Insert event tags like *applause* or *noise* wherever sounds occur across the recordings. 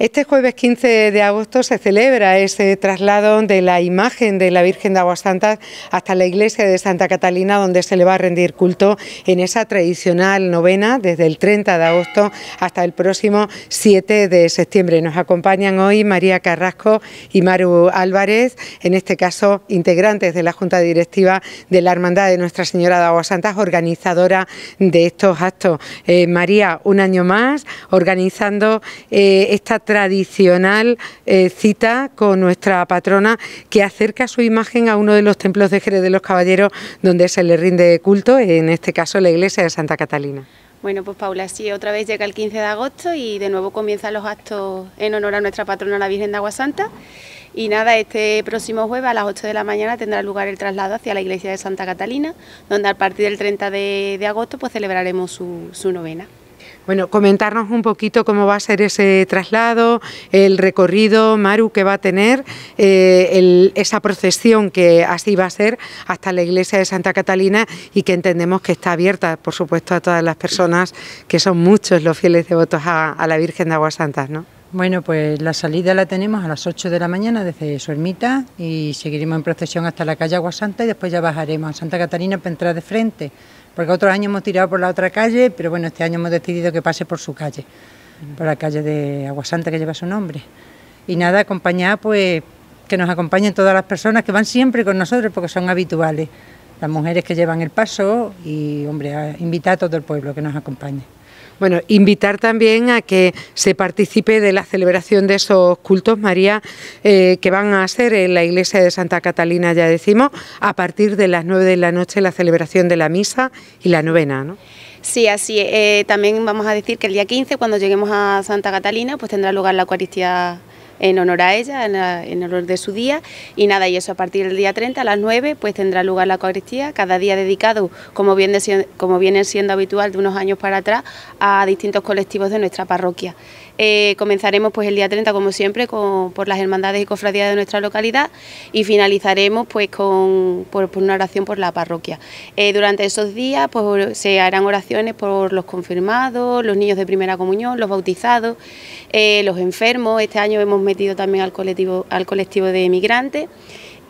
Este jueves 15 de agosto se celebra ese traslado de la imagen de la Virgen de Aguas Santas hasta la iglesia de Santa Catalina, donde se le va a rendir culto en esa tradicional novena desde el 30 de agosto hasta el próximo 7 de septiembre. Nos acompañan hoy María Carrasco y Maru Álvarez, en este caso integrantes de la Junta Directiva de la Hermandad de Nuestra Señora de Aguas Santas, organizadora de estos actos. Eh, María, un año más, organizando eh, esta tradicional eh, cita con nuestra patrona que acerca su imagen a uno de los templos de Jerez de los Caballeros donde se le rinde culto, en este caso la iglesia de Santa Catalina. Bueno, pues Paula, sí, otra vez llega el 15 de agosto y de nuevo comienzan los actos en honor a nuestra patrona la Virgen de Agua Santa. Y nada, este próximo jueves a las 8 de la mañana tendrá lugar el traslado hacia la iglesia de Santa Catalina, donde a partir del 30 de, agosto pues celebraremos su novena. Bueno, comentarnos un poquito cómo va a ser ese traslado, el recorrido, Maru, que va a tener eh, esa procesión que así va a ser hasta la iglesia de Santa Catalina y que entendemos que está abierta, por supuesto, a todas las personas, que son muchos los fieles devotos a, a la Virgen de Aguas Santas, ¿no? Bueno, pues la salida la tenemos a las 8 de la mañana desde su ermita y seguiremos en procesión hasta la calle Santa y después ya bajaremos a Santa Catalina para entrar de frente porque otro año hemos tirado por la otra calle, pero bueno, este año hemos decidido que pase por su calle, por la calle de Aguasanta que lleva su nombre. Y nada, acompañar, pues que nos acompañen todas las personas que van siempre con nosotros porque son habituales, las mujeres que llevan el paso y, hombre, invitar a todo el pueblo que nos acompañe. Bueno, invitar también a que se participe de la celebración de esos cultos, María, eh, que van a ser en la iglesia de Santa Catalina, ya decimos, a partir de las 9 de la noche la celebración de la misa y la novena, ¿no? Sí, así es. Eh, también vamos a decir que el día 15, cuando lleguemos a Santa Catalina, pues tendrá lugar la Eucaristía en honor a ella, en, honor de su día. Y nada, y eso a partir del día 30 a las 9 pues tendrá lugar la Eucaristía, cada día dedicado, como, bien como viene siendo habitual de unos años para atrás, a distintos colectivos de nuestra parroquia. Eh, comenzaremos pues el día 30 como siempre por las hermandades y cofradías de nuestra localidad y finalizaremos pues con por, una oración por la parroquia. Eh, durante esos días pues se harán oraciones por los confirmados, los niños de primera comunión, los bautizados, eh, los enfermos. Este año hemos ...metido también al colectivo, al colectivo de migrantes.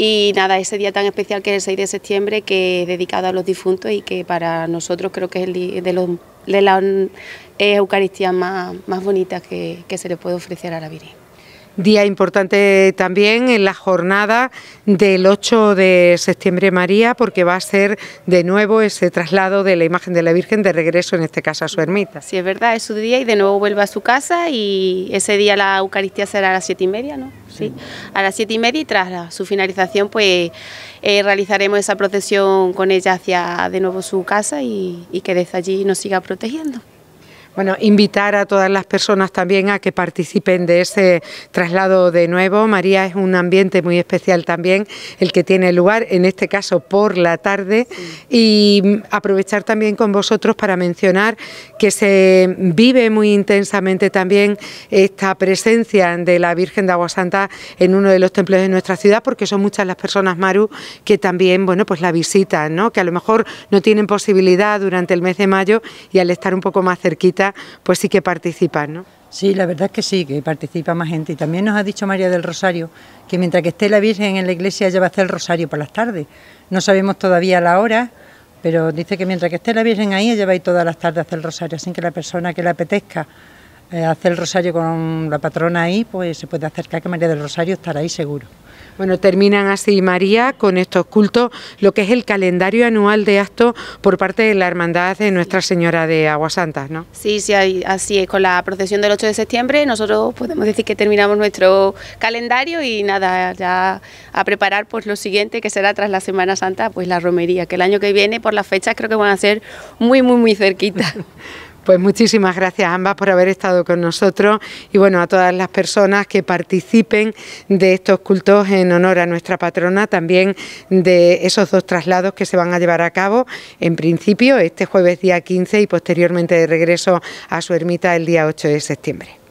Y nada, ese día tan especial que es el 6 de septiembre, que es dedicado a los difuntos y que para nosotros creo que es el de, los, de las eh, Eucaristías más, más bonitas que, que se le puede ofrecer a la Virgen. Día importante también en la jornada del 8 de septiembre María, porque va a ser de nuevo ese traslado de la imagen de la Virgen de regreso, en este caso a su ermita. Sí, es verdad, es su día y de nuevo vuelve a su casa y ese día la Eucaristía será a las siete y media, ¿no? Sí. A las siete y media y tras su finalización, pues eh, realizaremos esa procesión con ella hacia de nuevo su casa y que desde allí nos siga protegiendo. Bueno, invitar a todas las personas también a que participen de ese traslado de nuevo. María es un ambiente muy especial también, el que tiene lugar, en este caso por la tarde, y mm, aprovechar también con vosotros para mencionar que se vive muy intensamente también esta presencia de la Virgen de Agua Santa en uno de los templos de nuestra ciudad, porque son muchas las personas, Maru, que también, bueno, pues la visitan, ¿no? Que a lo mejor no tienen posibilidad durante el mes de mayo y al estar un poco más cerquita pues sí que participan, ¿no? Sí, la verdad es que sí, que participa más gente. Y también nos ha dicho María del Rosario que mientras que esté la Virgen en la iglesia ella va a hacer el rosario por las tardes. No sabemos todavía la hora, pero dice que mientras que esté la Virgen ahí ella va a ir todas las tardes a hacer el rosario, así que la persona que le apetezca eh, hacer el rosario con la patrona ahí, pues se puede acercar que María del Rosario estará ahí seguro. Bueno, terminan así María con estos cultos, lo que es el calendario anual de actos por parte de la Hermandad de Nuestra Señora de Santas, ¿no? Sí, sí, así es. Con la procesión del 8 de septiembre nosotros podemos decir que terminamos nuestro calendario y nada, ya a preparar pues lo siguiente que será tras la Semana Santa, pues la romería, que el año que viene por las fechas creo que van a ser muy, muy, muy cerquita. *laughs* Pues muchísimas gracias a ambas por haber estado con nosotros y bueno, a todas las personas que participen de estos cultos en honor a nuestra patrona, también de esos dos traslados que se van a llevar a cabo, en principio este jueves día 15 y posteriormente de regreso a su ermita el día 8 de septiembre.